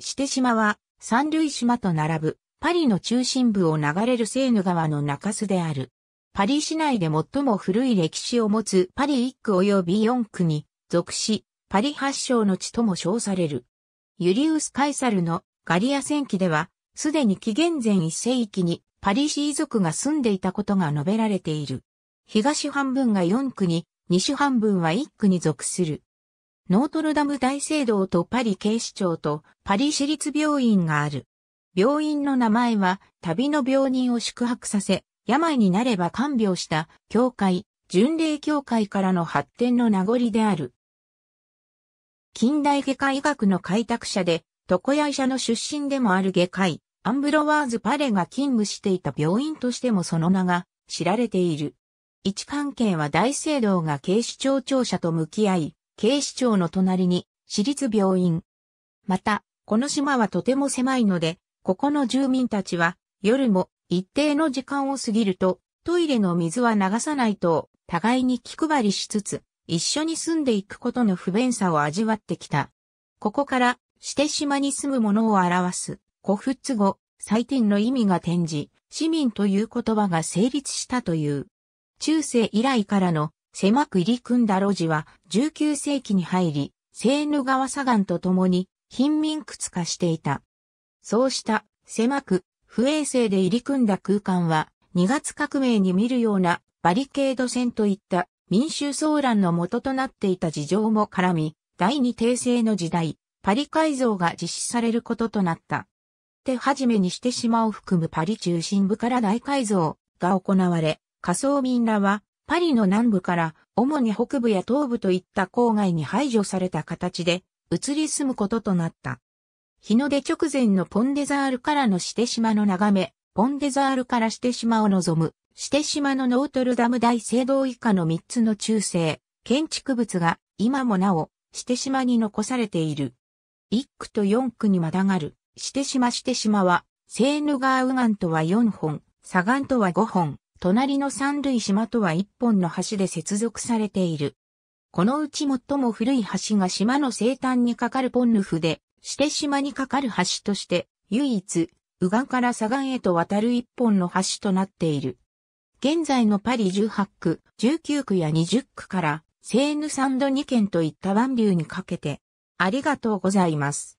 して島は、三類島と並ぶ、パリの中心部を流れるセーヌ川の中州である。パリ市内で最も古い歴史を持つパリ1区及び4区に属し、パリ発祥の地とも称される。ユリウス・カイサルのガリア戦記では、すでに紀元前1世紀にパリ市遺族が住んでいたことが述べられている。東半分が4区に、西半分は1区に属する。ノートルダム大聖堂とパリ警視庁とパリ市立病院がある。病院の名前は旅の病人を宿泊させ、病になれば看病した教会、巡礼教会からの発展の名残である。近代外科医学の開拓者で、床屋医者の出身でもある外科医、アンブロワーズ・パレが勤務していた病院としてもその名が知られている。位置関係は大聖堂が警視庁庁舎と向き合い、警視庁の隣に私立病院。また、この島はとても狭いので、ここの住民たちは夜も一定の時間を過ぎるとトイレの水は流さないと互いに気配りしつつ一緒に住んでいくことの不便さを味わってきた。ここからして島に住む者を表す古仏語、祭典の意味が転じ、市民という言葉が成立したという。中世以来からの狭く入り組んだ路地は19世紀に入り、セーヌ川左岸と共に貧民窟化していた。そうした狭く不衛生で入り組んだ空間は2月革命に見るようなバリケード戦といった民衆騒乱の元となっていた事情も絡み、第二帝政の時代、パリ改造が実施されることとなった。手始めにして島を含むパリ中心部から大改造が行われ、仮想民らはパリの南部から主に北部や東部といった郊外に排除された形で移り住むこととなった。日の出直前のポンデザールからのして島の眺め、ポンデザールからして島を望む、して島のノートルダム大聖堂以下の3つの中世、建築物が今もなお、して島に残されている。1区と4区にまたがる、して島して島は、セーヌガーウガンとは4本、サガンとは5本、隣の三類島とは一本の橋で接続されている。このうち最も古い橋が島の西端に架かるポンヌフで、して島に架かる橋として、唯一、右岸から左岸へと渡る一本の橋となっている。現在のパリ18区、19区や20区から、セーヌサンド2県といった湾流にかけて、ありがとうございます。